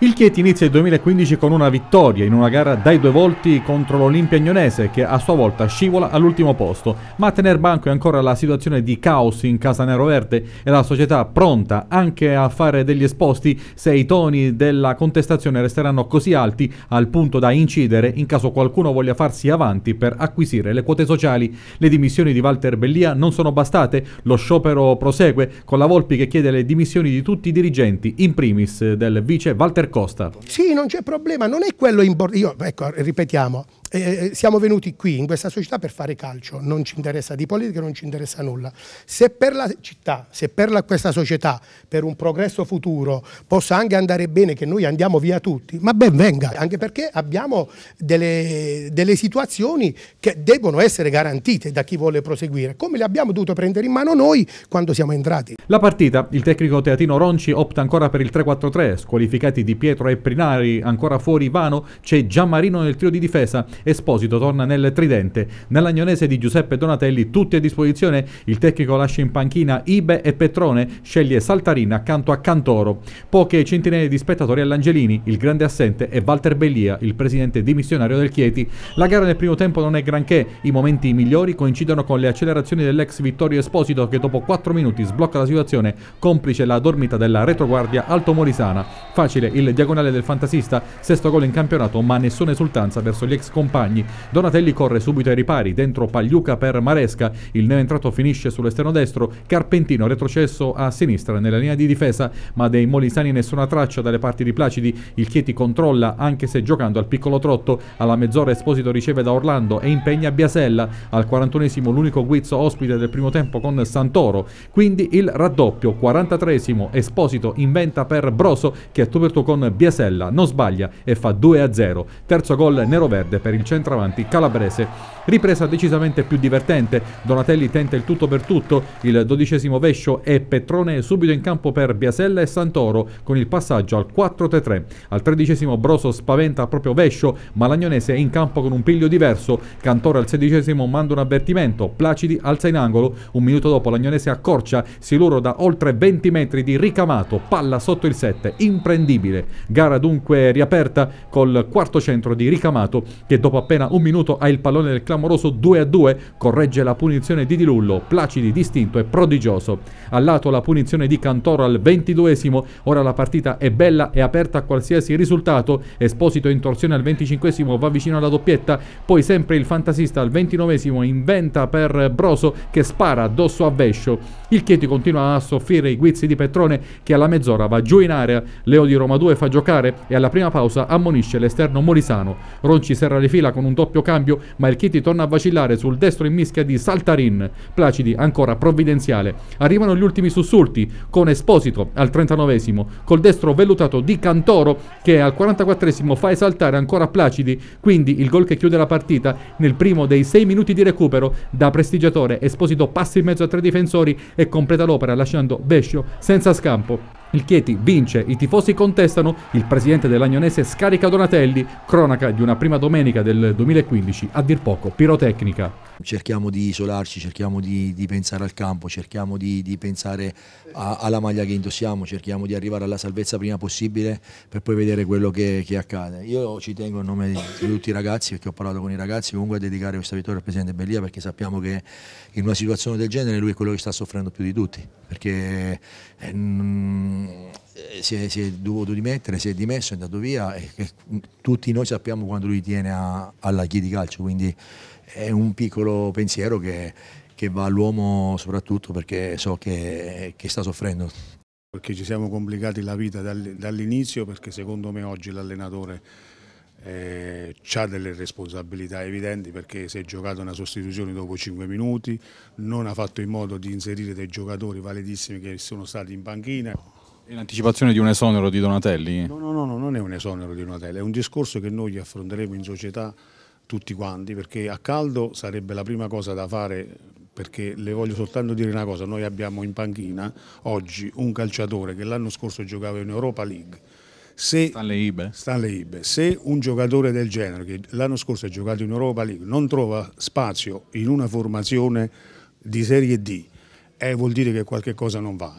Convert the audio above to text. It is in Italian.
Il Chieti inizia il 2015 con una vittoria in una gara dai due volti contro l'Olimpia Agnonese che a sua volta scivola all'ultimo posto, ma a tener banco è ancora la situazione di caos in casa Nero Verde e la società pronta anche a fare degli esposti se i toni della contestazione resteranno così alti al punto da incidere in caso qualcuno voglia farsi avanti per acquisire le quote sociali. Le dimissioni di Walter Bellia non sono bastate, lo sciopero prosegue con la Volpi che chiede le dimissioni di tutti i dirigenti, in primis del vice Walter Costa. Sì, non c'è problema, non è quello importante. Ecco, ripetiamo, eh, eh, siamo venuti qui in questa società per fare calcio, non ci interessa di politica, non ci interessa nulla. Se per la città, se per la, questa società, per un progresso futuro possa anche andare bene che noi andiamo via tutti, ma ben venga, anche perché abbiamo delle, delle situazioni che devono essere garantite da chi vuole proseguire, come le abbiamo dovuto prendere in mano noi quando siamo entrati. La partita, il tecnico teatino Ronci opta ancora per il 3-4-3, squalificati Di Pietro e Prinari, ancora fuori Vano, c'è Giammarino nel trio di difesa, Esposito torna nel tridente. Nell'agnonese di Giuseppe Donatelli tutti a disposizione. Il tecnico lascia in panchina Ibe e Petrone, sceglie Saltarina accanto a Cantoro. Poche centinaia di spettatori all'Angelini, il grande assente è Walter Bellia, il presidente dimissionario del Chieti. La gara nel primo tempo non è granché, i momenti migliori coincidono con le accelerazioni dell'ex Vittorio Esposito che dopo 4 minuti sblocca la situazione, complice la dormita della retroguardia altomorisana. Facile il diagonale del fantasista, sesto gol in campionato, ma nessuna esultanza verso gli ex compagni compagni. Donatelli corre subito ai ripari, dentro Pagliuca per Maresca, il neoentrato finisce sull'esterno destro, Carpentino retrocesso a sinistra nella linea di difesa, ma dei molisani nessuna traccia dalle parti di Placidi, il Chieti controlla anche se giocando al piccolo trotto, alla mezz'ora Esposito riceve da Orlando e impegna Biasella, al 41esimo l'unico guizzo ospite del primo tempo con Santoro, quindi il raddoppio, 43esimo Esposito inventa per Broso che è tu con Biasella, non sbaglia e fa 2-0, terzo gol nero-verde per il il centravanti calabrese. Ripresa decisamente più divertente, Donatelli tenta il tutto per tutto, il dodicesimo vescio e Petrone subito in campo per Biasella e Santoro con il passaggio al 4-3-3. Al tredicesimo Broso spaventa proprio Vescio, ma l'Agnonese è in campo con un piglio diverso, Cantore al sedicesimo manda un avvertimento, Placidi alza in angolo, un minuto dopo l'Agnonese accorcia, Siluro da oltre 20 metri di ricamato, palla sotto il 7, imprendibile. Gara dunque riaperta col quarto centro di ricamato che dopo Dopo appena un minuto ha il pallone del clamoroso 2-2, corregge la punizione di Di Lullo, placidi, distinto e prodigioso. Al lato la punizione di Cantoro al 22esimo, ora la partita è bella e aperta a qualsiasi risultato, Esposito in torsione al 25esimo va vicino alla doppietta, poi sempre il fantasista al 29esimo inventa per Broso che spara addosso a Vescio. Il Chieti continua a soffrire i guizzi di Petrone che alla mezz'ora va giù in area, Leo di Roma 2 fa giocare e alla prima pausa ammonisce l'esterno Morisano. Ronci serra le file fila con un doppio cambio, ma il Chiti torna a vacillare sul destro in mischia di Saltarin. Placidi, ancora provvidenziale. Arrivano gli ultimi sussulti con Esposito al 39esimo, col destro vellutato di Cantoro che al 44esimo fa esaltare ancora Placidi, quindi il gol che chiude la partita nel primo dei 6 minuti di recupero da prestigiatore. Esposito passa in mezzo a tre difensori e completa l'opera lasciando Vescio senza scampo. Il Chieti vince, i tifosi contestano, il presidente dell'Agnonese scarica Donatelli, cronaca di una prima domenica del 2015, a dir poco pirotecnica. Cerchiamo di isolarci, cerchiamo di, di pensare al campo, cerchiamo di, di pensare a, alla maglia che indossiamo, cerchiamo di arrivare alla salvezza prima possibile per poi vedere quello che, che accade. Io ci tengo a nome di tutti i ragazzi, perché ho parlato con i ragazzi, comunque a dedicare questa vittoria al presidente Bellia perché sappiamo che in una situazione del genere lui è quello che sta soffrendo più di tutti, perché... Eh, eh, si è, si è, dovuto dimettere, si è dimesso, è andato via e, e tutti noi sappiamo quando lui tiene a, alla chi di calcio, quindi è un piccolo pensiero che, che va all'uomo soprattutto perché so che, che, sta soffrendo. Perché ci siamo complicati la vita dall'inizio perché secondo me oggi l'allenatore eh, ha delle responsabilità evidenti perché si è giocato una sostituzione dopo 5 minuti, non ha fatto in modo di inserire dei giocatori validissimi che sono stati in panchina. In anticipazione di un esonero di Donatelli? No, no, no, no, non è un esonero di Donatelli, è un discorso che noi affronteremo in società tutti quanti, perché a caldo sarebbe la prima cosa da fare, perché le voglio soltanto dire una cosa, noi abbiamo in panchina oggi un calciatore che l'anno scorso giocava in Europa League, se, Stanley Ibe. Stanley Ibe. se un giocatore del genere che l'anno scorso ha giocato in Europa League non trova spazio in una formazione di Serie D, eh, vuol dire che qualche cosa non va.